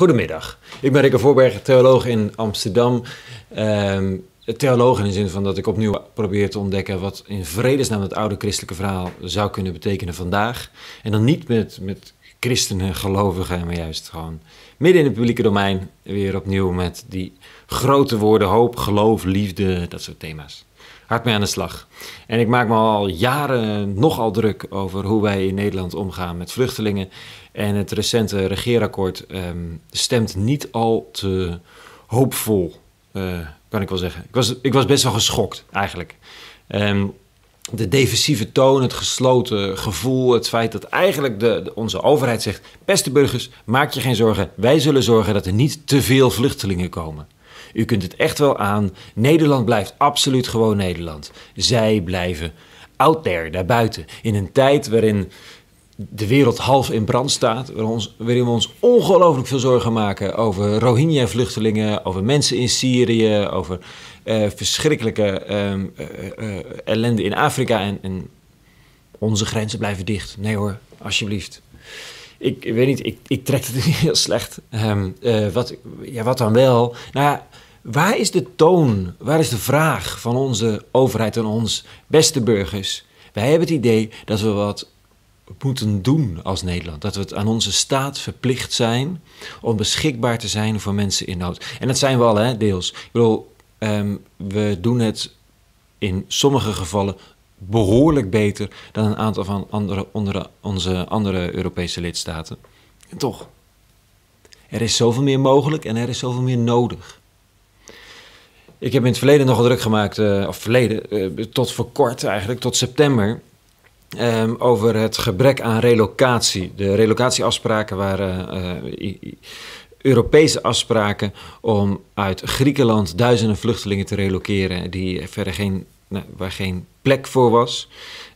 Goedemiddag, ik ben Rikke Voorberg, theoloog in Amsterdam. Ehm, theoloog in de zin van dat ik opnieuw probeer te ontdekken wat in vredesnaam het oude christelijke verhaal zou kunnen betekenen vandaag. En dan niet met, met christenen, gelovigen, maar juist gewoon midden in het publieke domein weer opnieuw met die grote woorden hoop, geloof, liefde, dat soort thema's. Hard mee aan de slag. En ik maak me al jaren nogal druk over hoe wij in Nederland omgaan met vluchtelingen. En het recente regeerakkoord ehm, stemt niet al te hoopvol, uh, kan ik wel zeggen. Ik was, ik was best wel geschokt eigenlijk. Ehm, de defensieve toon, het gesloten gevoel, het feit dat eigenlijk de, de, onze overheid zegt: beste burgers, maak je geen zorgen, wij zullen zorgen dat er niet te veel vluchtelingen komen. U kunt het echt wel aan. Nederland blijft absoluut gewoon Nederland. Zij blijven out there, daarbuiten. In een tijd waarin de wereld half in brand staat, waarin we ons ongelooflijk veel zorgen maken over Rohingya-vluchtelingen, over mensen in Syrië, over eh, verschrikkelijke ehm, eh, eh, ellende in Afrika en, en onze grenzen blijven dicht. Nee hoor, alsjeblieft ik, weet niet, ik, ik trek het heel slecht. Ehm, eh, wat, ja, wat dan wel? Nou ja, waar is de toon? Waar is de vraag van onze overheid en ons beste burgers? Wij hebben het idee dat we wat moeten doen als Nederland. Dat we het aan onze staat verplicht zijn om beschikbaar te zijn voor mensen in nood. En dat zijn we al, hè, deels. Ik bedoel, ehm, we doen het in sommige gevallen behoorlijk beter dan een aantal van andere, onder onze andere Europese lidstaten. En toch, er is zoveel meer mogelijk en er is zoveel meer nodig. Ik heb in het verleden nogal druk gemaakt, uh, of verleden, eh, tot voor kort eigenlijk, tot september, ehm, over het gebrek aan relocatie. De relocatieafspraken waren eh, Europese afspraken om uit Griekenland duizenden vluchtelingen te relokeren die verder geen, nou, waar geen plek voor was.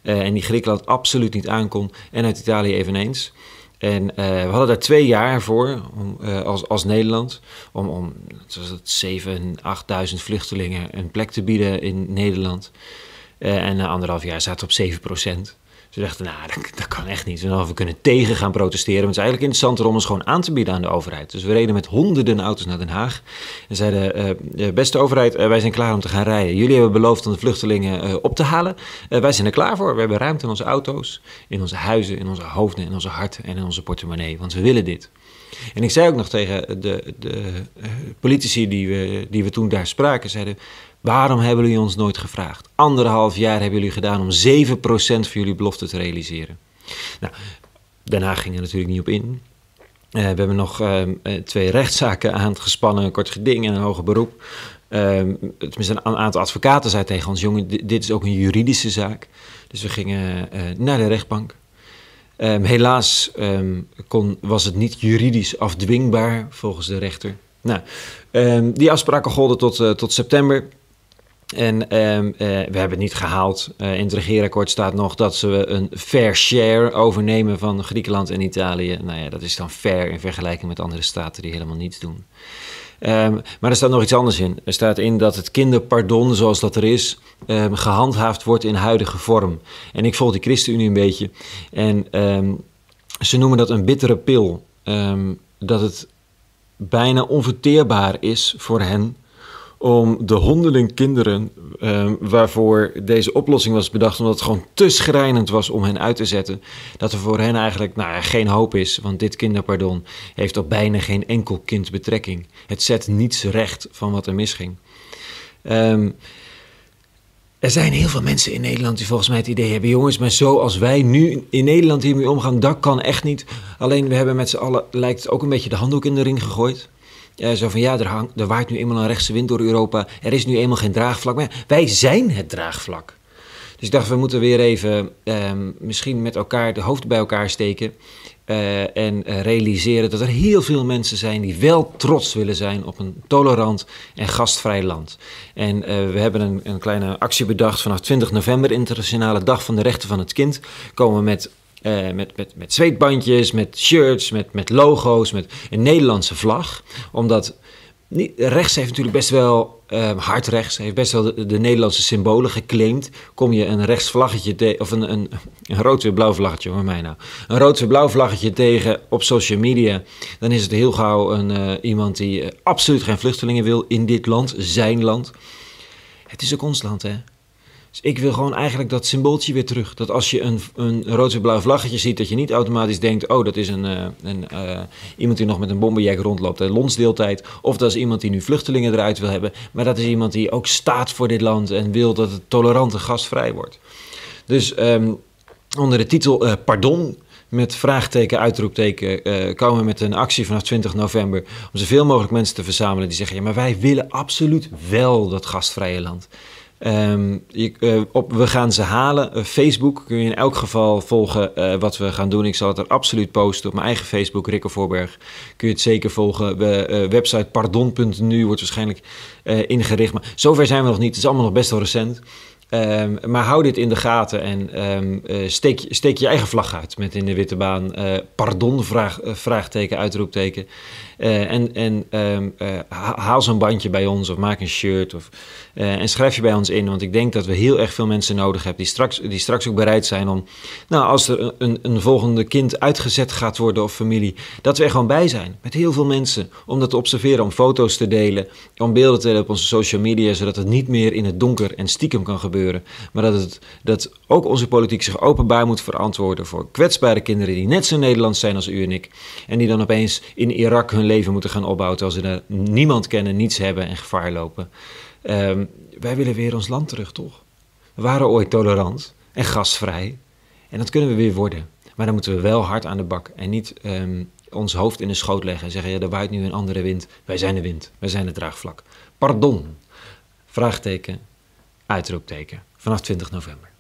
Eh, en die Griekenland absoluut niet aankon. En uit Italië eveneens. En eh, we hadden daar twee jaar voor eh, als, als Nederland. Om, om 8000 vluchtelingen een plek te bieden in Nederland. en na anderhalf jaar zaten we op 7 procent. Ze dachten, nou, dat, dat, kan echt niet. we kunnen tegen gaan protesteren. Want het is eigenlijk interessanter om ons gewoon aan te bieden aan de overheid. Dus we reden met honderden auto's naar Den Haag. En zeiden, eh, eh, beste overheid, eh, wij zijn klaar om te gaan rijden. Jullie hebben beloofd om de vluchtelingen op te halen. wij zijn er klaar voor. We hebben ruimte in onze auto's, in onze huizen, in onze hoofden, in onze harten en in onze portemonnee. Want we willen dit. En ik zei ook nog tegen de, de politici die we, die we toen daar spraken, zeiden... Waarom hebben jullie ons nooit gevraagd? Anderhalf jaar hebben jullie gedaan om 7% van jullie belofte te realiseren. Nou, daarna gingen er natuurlijk niet op in. Eh, we hebben nog ehm, eh, twee rechtszaken aan het gespannen, een kort geding en een hoger beroep. Uh, tenminste, een aantal advocaten zei tegen ons: jongen, dit is ook een juridische zaak. Dus we gingen eh, naar de rechtbank. Ehm, helaas kon, was het niet juridisch afdwingbaar volgens de rechter. Nou, die afspraken golden tot, tot september. En ehm, eh, we hebben het niet gehaald. Eh, in het regeerakkoord staat nog dat ze een fair share overnemen van Griekenland en Italië. Nou ja, dat is dan fair in vergelijking met andere staten die helemaal niets doen. Ehm, maar er staat nog iets anders in. Er staat in dat het kinderpardon, zoals dat er is, ehm, gehandhaafd wordt in huidige vorm. En ik volg die ChristenUnie een beetje. En ze noemen dat een bittere pil. dat het bijna onverteerbaar is voor hen om de honderden kinderen ehm, waarvoor deze oplossing was bedacht, omdat het gewoon te schrijnend was om hen uit te zetten, dat er voor hen eigenlijk nou, geen hoop is. Want dit kinderpardon heeft op bijna geen enkel kind betrekking. Het zet niets recht van wat er misging. Ehm, er zijn heel veel mensen in Nederland die volgens mij het idee hebben: jongens, maar zoals wij nu in Nederland hiermee omgaan, dat kan echt niet. Alleen we hebben met z'n allen, lijkt het ook een beetje de handdoek in de ring gegooid. Uh, zo van ja, er, hang, er waait nu eenmaal een rechtse wind door Europa. Er is nu eenmaal geen draagvlak meer. Wij zijn het draagvlak. Dus ik dacht, we moeten weer even ehm, misschien met elkaar de hoofd bij elkaar steken. Eh, en eh, realiseren dat er heel veel mensen zijn die wel trots willen zijn op een tolerant en gastvrij land. En eh, we hebben een, een, kleine actie bedacht vanaf 20 november, Internationale Dag van de Rechten van het Kind. Komen we met eh, met, met, met zweetbandjes, met shirts, met, met logo's, met een Nederlandse vlag. Omdat niet, rechts heeft natuurlijk best wel, uh, hard rechts, heeft best wel de, Nederlandse symbolen geclaimd. Kom je een rechts vlaggetje of een, een, een rood-wit-blauw vlaggetje, hoor mij nou. Een rood-wit-blauw vlaggetje tegen op social media. Dan is het heel gauw een, eh, iemand die eh, absoluut geen vluchtelingen wil in dit land, zijn land. Het is ook ons land, hè. Dus ik wil gewoon eigenlijk dat symbooltje weer terug. Dat als je een, een rood-blauw vlaggetje ziet, dat je niet automatisch denkt: oh, dat is een, eh, een eh, iemand die nog met een bomberjack rondloopt en lonsdeeltijd. Of dat is iemand die nu vluchtelingen eruit wil hebben. Maar dat is iemand die ook staat voor dit land en wil dat het tolerant en gastvrij wordt. Dus ehm, onder de titel eh, Pardon met vraagteken, uitroepteken komen we met een actie vanaf 20 november om zoveel mogelijk mensen te verzamelen die zeggen: ja, maar wij willen absoluut wel dat gastvrije land. Ehm, eh, op, we gaan ze halen. Eh, Facebook kun je in elk geval volgen eh, wat we gaan doen. Ik zal het er absoluut posten op mijn eigen Facebook, Rikke Voorberg. Kun je het zeker volgen. We, website pardon.nu wordt waarschijnlijk ingericht. Maar zover zijn we nog niet. Het is allemaal nog best wel recent. Ehm, maar hou dit in de gaten en ehm, eh, steek, steek, je eigen vlag uit met in de witte baan. Eh, pardon, vraag, eh, vraagteken, uitroepteken. en, en ehm, haal zo'n bandje bij ons of maak een shirt. Of, en schrijf je bij ons in. Want ik denk dat we heel erg veel mensen nodig hebben die straks, die straks ook bereid zijn om... Nou, als er een, een volgende kind uitgezet gaat worden of familie, dat we er gewoon bij zijn. Met heel veel mensen. Om dat te observeren, om foto's te delen, om beelden te delen op onze social media. Zodat het niet meer in het donker en stiekem kan gebeuren maar dat, het, dat ook onze politiek zich openbaar moet verantwoorden voor kwetsbare kinderen die net zo Nederlands zijn als u en ik. En die dan opeens in Irak hun leven moeten gaan opbouwen terwijl ze daar niemand kennen, niets hebben en gevaar lopen. Ehm, wij willen weer ons land terug, toch? We waren ooit tolerant en gasvrij En dat kunnen we weer worden. Maar dan moeten we wel hard aan de bak en niet ehm, ons hoofd in de schoot leggen en zeggen: ja, er waait nu een andere wind. Wij zijn de wind, wij zijn het draagvlak. Pardon. Vraagteken, Uitroepteken. Vanaf 20 november.